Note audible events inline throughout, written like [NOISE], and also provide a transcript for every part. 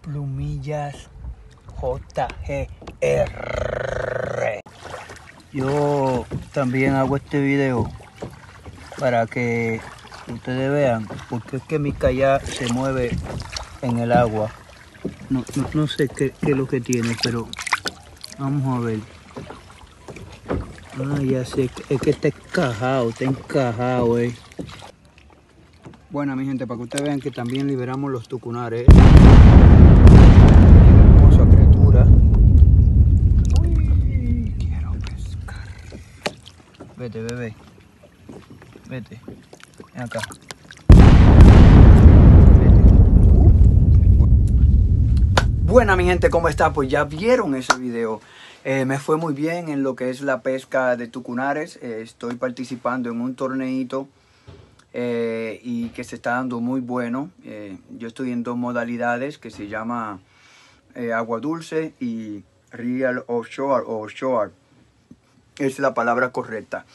Plumillas JGR. Yo también hago este video para que ustedes vean porque es que mi calla se mueve en el agua. No, sé qué, es lo que tiene, pero vamos a ver. Ah, ya sé, es que está encajado, está encajado, eh. Bueno, mi gente, para que ustedes vean que también liberamos los tucunares. Eh. Vete, bebé. Vete. Ven acá. Buena mi gente, ¿cómo está? Pues ya vieron ese video. Eh, me fue muy bien en lo que es la pesca de tucunares. Eh, estoy participando en un torneito eh, y que se está dando muy bueno. yo estoy en dos modalidades que se llama agua dulce y real offshore o Shore es la palabra correcta.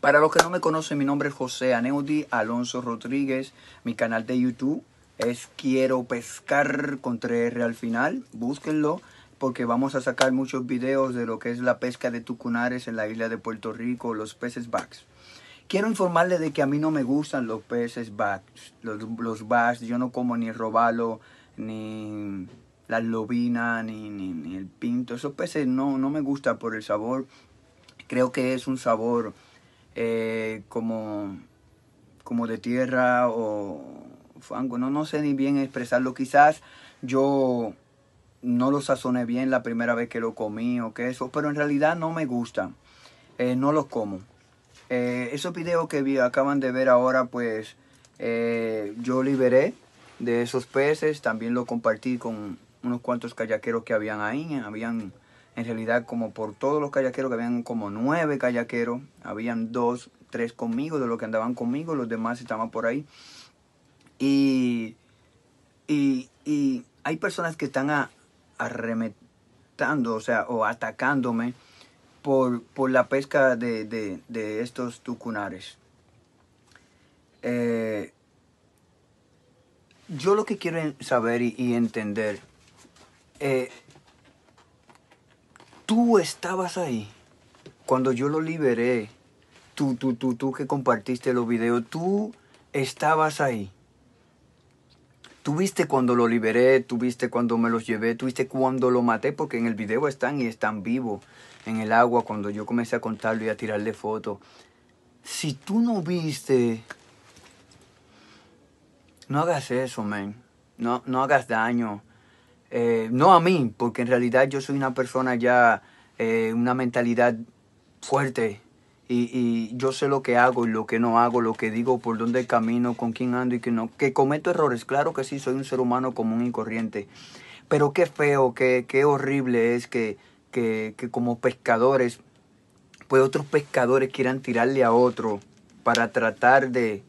Para los que no me conocen, mi nombre es José Aneudi Alonso Rodríguez. Mi canal de YouTube es Quiero Pescar con 3 al final. Búsquenlo porque vamos a sacar muchos videos de lo que es la pesca de tucunares en la isla de Puerto Rico, los peces bugs Quiero informarle de que a mí no me gustan los peces backs, los, los Yo no como ni robalo, ni la lobina, ni, el pinto. Esos peces no, no me gustan por el sabor creo que es un sabor eh, como, como de tierra o fango, no, no sé ni bien expresarlo, quizás yo no lo sazoné bien la primera vez que lo comí o que eso, pero en realidad no me gusta, eh, no los como. Eh, esos videos que acaban de ver ahora, pues yo liberé de esos peces, también lo compartí con unos cuantos kayakeros que habían ahí, habían en realidad como por todos los callaqueros, que habían como nueve callaqueros. habían dos, tres conmigo, de los que andaban conmigo, los demás estaban por ahí. Y, y, hay personas que están arremetando, o sea, o atacándome por, por la pesca de, estos tucunares. Eh, yo lo que quiero saber y, entender, eh, Tú estabas ahí cuando yo lo liberé. Tú, tú, tú, tú que compartiste los videos. Tú estabas ahí. Tuviste cuando lo liberé, tuviste cuando me los llevé, tuviste cuando lo maté, porque en el video están y están vivos en el agua cuando yo comencé a contarlo y a tirarle fotos. Si tú no viste, no hagas eso, man. No, no hagas daño. Eh, no a mí, porque en realidad yo soy una persona ya, eh, una mentalidad fuerte y, yo sé lo que hago y lo que no hago, lo que digo, por dónde camino, con quién ando y que no. Que cometo errores, claro que sí, soy un ser humano común y corriente. Pero qué feo, qué, horrible es que, que, como pescadores, pues otros pescadores quieran tirarle a otro para tratar de,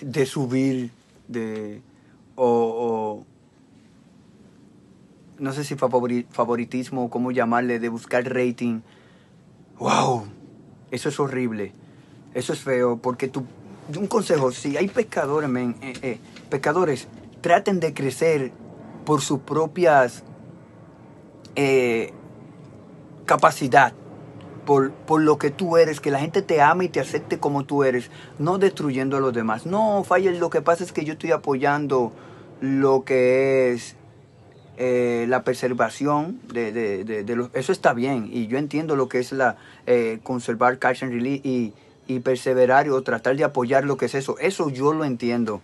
de subir de, o no sé si favoritismo o cómo llamarle, de buscar rating. ¡Wow! Eso es horrible. Eso es feo. Porque tú. Un consejo: si hay pescadores, men, eh, eh, pescadores, traten de crecer por sus propias eh, capacidad. Por, por, lo que tú eres, que la gente te ama... y te acepte como tú eres, no destruyendo a los demás. No, falla, lo que pasa es que yo estoy apoyando lo que es eh, la preservación de, los, Eso está bien y yo entiendo lo que es la eh, conservar catch and release y, perseverar o tratar de apoyar lo que es eso. Eso yo lo entiendo.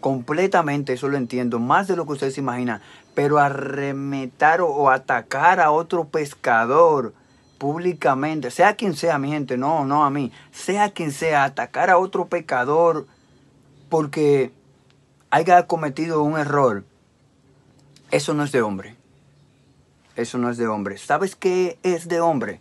Completamente eso lo entiendo, más de lo que ustedes se imaginan. Pero arremetar o, atacar a otro pescador públicamente, sea quien sea, mi gente, no, no a mí, sea quien sea, atacar a otro pescador... porque haya cometido un error eso no es de hombre. Eso no es de hombre. ¿Sabes qué es de hombre?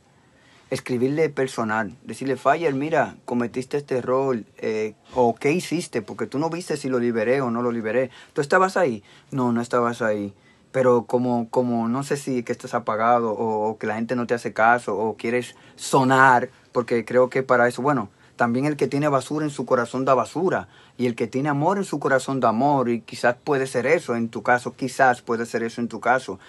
Escribirle personal, decirle, Fire, mira, cometiste este error, eh, o qué hiciste, porque tú no viste si lo liberé o no lo liberé. ¿Tú estabas ahí? No, no estabas ahí. Pero como, como no sé si que estás apagado o que la gente no te hace caso o quieres sonar, porque creo que para eso, bueno, también el que tiene basura en su corazón da basura. Y el que tiene amor en su corazón da amor. Y quizás puede ser eso en tu caso. Quizás puede ser eso en tu caso.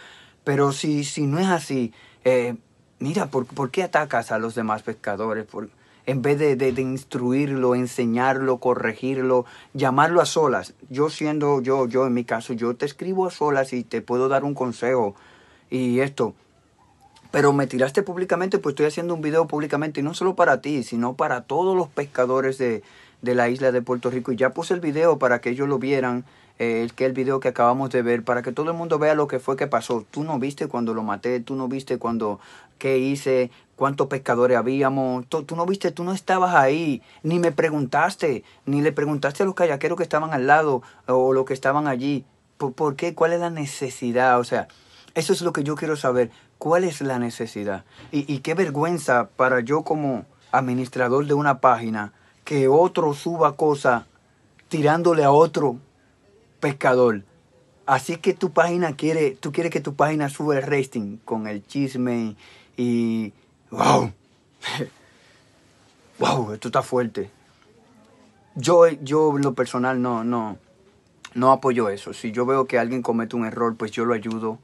Pero si, si no es así, eh, mira, ¿por, qué atacas a los demás pescadores? ¿Por, en vez de, de, instruirlo, enseñarlo, corregirlo, llamarlo a solas. Yo siendo yo, yo en mi caso, yo te escribo a solas y te puedo dar un consejo. Y esto, pero me tiraste públicamente, pues estoy haciendo un video públicamente, y no solo para ti, sino para todos los pescadores de, la isla de Puerto Rico. Y ya puse el video para que ellos lo vieran, eh, el que el video que acabamos de ver, para que todo el mundo vea lo que fue que pasó. Tú no viste cuando lo maté, tú no viste cuando qué hice, cuántos pescadores habíamos. Tú, no viste, tú no estabas ahí, ni me preguntaste, ni le preguntaste a los callaqueros que estaban al lado o los que estaban allí. ¿Por, por qué? ¿Cuál es la necesidad? O sea, eso es lo que yo quiero saber. ¿Cuál es la necesidad? Y, qué vergüenza para yo como administrador de una página que otro suba cosas tirándole a otro pescador. Así que tu página quiere, tú quieres que tu página suba el rating con el chisme y wow. [LAUGHS] wow, esto está fuerte. Yo, yo lo personal no, no, no apoyo eso. Si yo veo que alguien comete un error, pues yo lo ayudo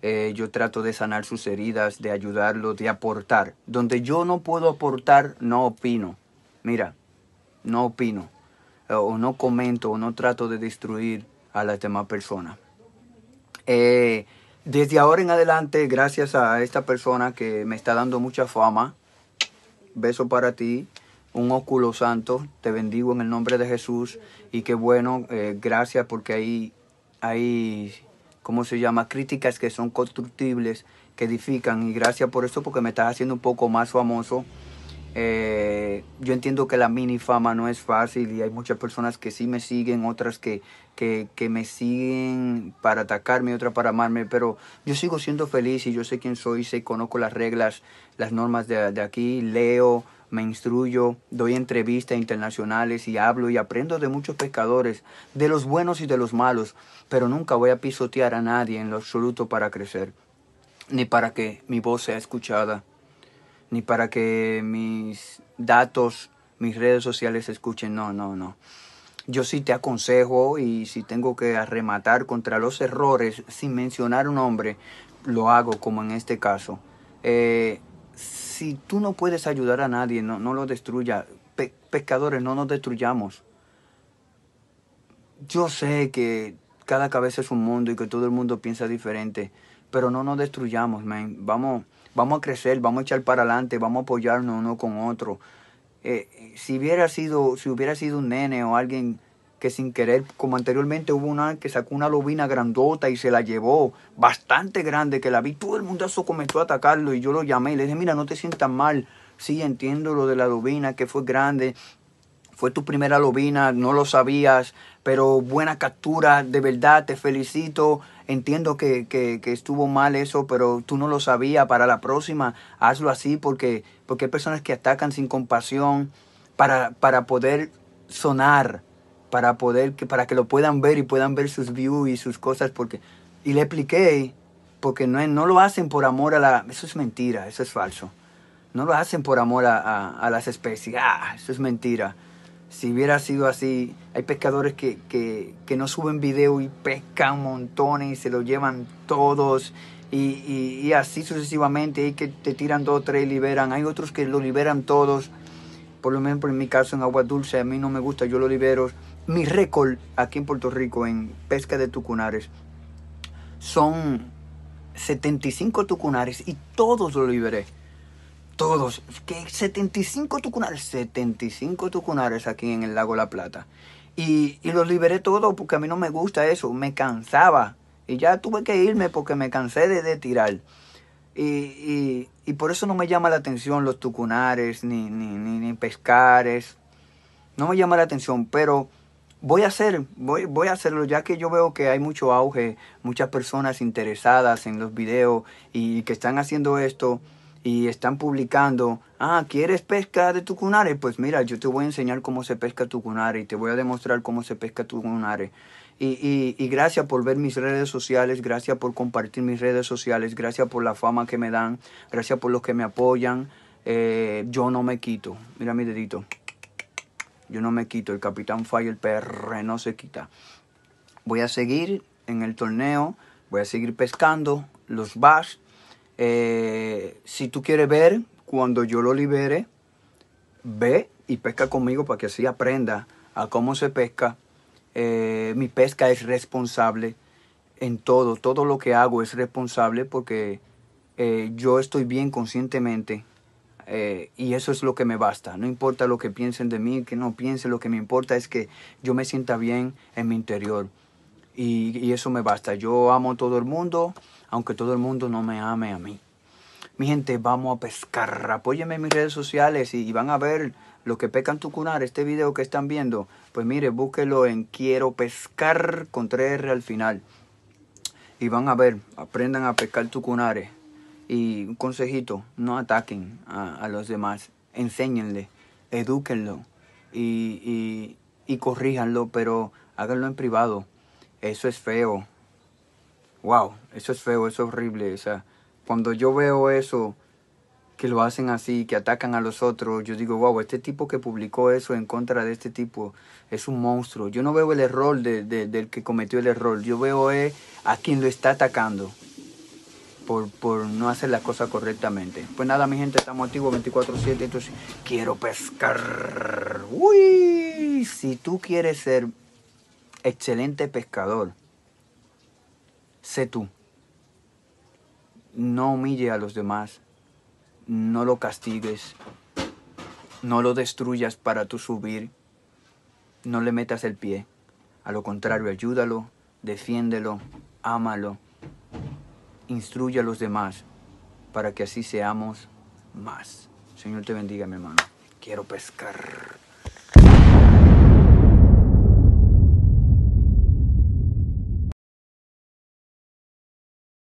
eh, yo trato de sanar sus heridas, de ayudarlos, de aportar. Donde yo no puedo aportar, no opino. Mira, no opino, eh, o no comento, o no trato de destruir a las demás personas. Eh, desde ahora en adelante, gracias a esta persona que me está dando mucha fama, beso para ti, un óculo santo, te bendigo en el nombre de Jesús y qué bueno, gracias porque ahí, ahí ¿cómo se llama? Críticas que son constructibles, que edifican. Y gracias por eso, porque me estás haciendo un poco más famoso. Eh, yo entiendo que la mini fama no es fácil y hay muchas personas que sí me siguen, otras que, me siguen para atacarme, otras para amarme, pero yo sigo siendo feliz y yo sé quién soy, sé, conozco las reglas, las normas de, de aquí, leo, me instruyo, doy entrevistas internacionales y hablo y aprendo de muchos pescadores, de los buenos y de los malos, pero nunca voy a pisotear a nadie en lo absoluto para crecer, ni para que mi voz sea escuchada, ni para que mis datos, mis redes sociales se escuchen, no, no, no. Yo sí te aconsejo y si tengo que arrematar contra los errores sin mencionar un nombre, lo hago como en este caso. Eh, si tú no puedes ayudar a nadie, no, no lo destruya. pescadores, no nos destruyamos. Yo sé que cada cabeza es un mundo y que todo el mundo piensa diferente, pero no nos destruyamos, man. Vamos, vamos a crecer, vamos a echar para adelante, vamos a apoyarnos uno con otro. Eh, si hubiera sido, si hubiera sido un nene o alguien que sin querer, como anteriormente hubo una que sacó una lobina grandota y se la llevó, bastante grande, que la vi, todo el eso comenzó a atacarlo y yo lo llamé y le dije, mira, no te sientas mal, sí, entiendo lo de la lobina, que fue grande, fue tu primera lobina, no lo sabías, pero buena captura, de verdad, te felicito, entiendo que, estuvo mal eso, pero tú no lo sabías, para la próxima, hazlo así, porque, porque hay personas que atacan sin compasión para, para poder sonar, para poder que para que lo puedan ver y puedan ver sus views y sus cosas porque y le expliqué porque no, no lo hacen por amor a la eso es mentira eso es falso no lo hacen por amor a, las especies ah eso es mentira si hubiera sido así hay pescadores que, que, no suben video y pescan montones y se lo llevan todos y, así sucesivamente y que te tiran dos tres liberan hay otros que lo liberan todos por lo menos en mi caso en agua dulce a mí no me gusta yo lo libero mi récord aquí en Puerto Rico en pesca de tucunares son 75 tucunares y todos los liberé. Todos. que 75 tucunares? 75 tucunares aquí en el lago La Plata. Y, los liberé todos porque a mí no me gusta eso. Me cansaba. Y ya tuve que irme porque me cansé de, tirar. Y, por eso no me llama la atención los tucunares ni, ni, ni pescares. No me llama la atención, pero voy a hacer, voy, voy, a hacerlo, ya que yo veo que hay mucho auge, muchas personas interesadas en los videos y que están haciendo esto y están publicando, ah, ¿quieres pesca de tucunare? Pues mira, yo te voy a enseñar cómo se pesca tu tucunare y te voy a demostrar cómo se pesca tucunare. Y, y, y gracias por ver mis redes sociales, gracias por compartir mis redes sociales, gracias por la fama que me dan, gracias por los que me apoyan. Eh, yo no me quito. Mira mi dedito. Yo no me quito. El Capitán Fire, el PR, no se quita. Voy a seguir en el torneo. Voy a seguir pescando los bass. Eh, si tú quieres ver cuando yo lo libere, ve y pesca conmigo para que así aprenda a cómo se pesca. Eh, mi pesca es responsable en todo. Todo lo que hago es responsable porque eh, yo estoy bien conscientemente eh, y eso es lo que me basta. No importa lo que piensen de mí, que no piensen, lo que me importa es que yo me sienta bien en mi interior. Y, eso me basta. Yo amo a todo el mundo, aunque todo el mundo no me ame a mí. Mi gente, vamos a pescar. Apóyeme en mis redes sociales y, van a ver lo que pecan tu cunar, este video que están viendo. Pues mire, búsquelo en Quiero Pescar con 3R al final. Y van a ver, aprendan a pescar tucunares. Y un consejito, no ataquen a, los demás, enséñenle, edúquenlo y, corríjanlo, pero háganlo en privado. Eso es feo. Wow, eso es feo, eso es horrible. O sea, cuando yo veo eso, que lo hacen así, que atacan a los otros, yo digo, wow, este tipo que publicó eso en contra de este tipo es un monstruo. Yo no veo el error del que cometió el error, yo veo eh, a quien lo está atacando por, no hacer las cosas correctamente. Pues nada, mi gente, estamos activos 24-7, entonces quiero pescar. Uy, si tú quieres ser excelente pescador, sé tú. No humille a los demás, no lo castigues, no lo destruyas para tú subir, no le metas el pie. A lo contrario, ayúdalo, defiéndelo, ámalo instruye a los demás para que así seamos más. Señor te bendiga, mi hermano. Quiero pescar.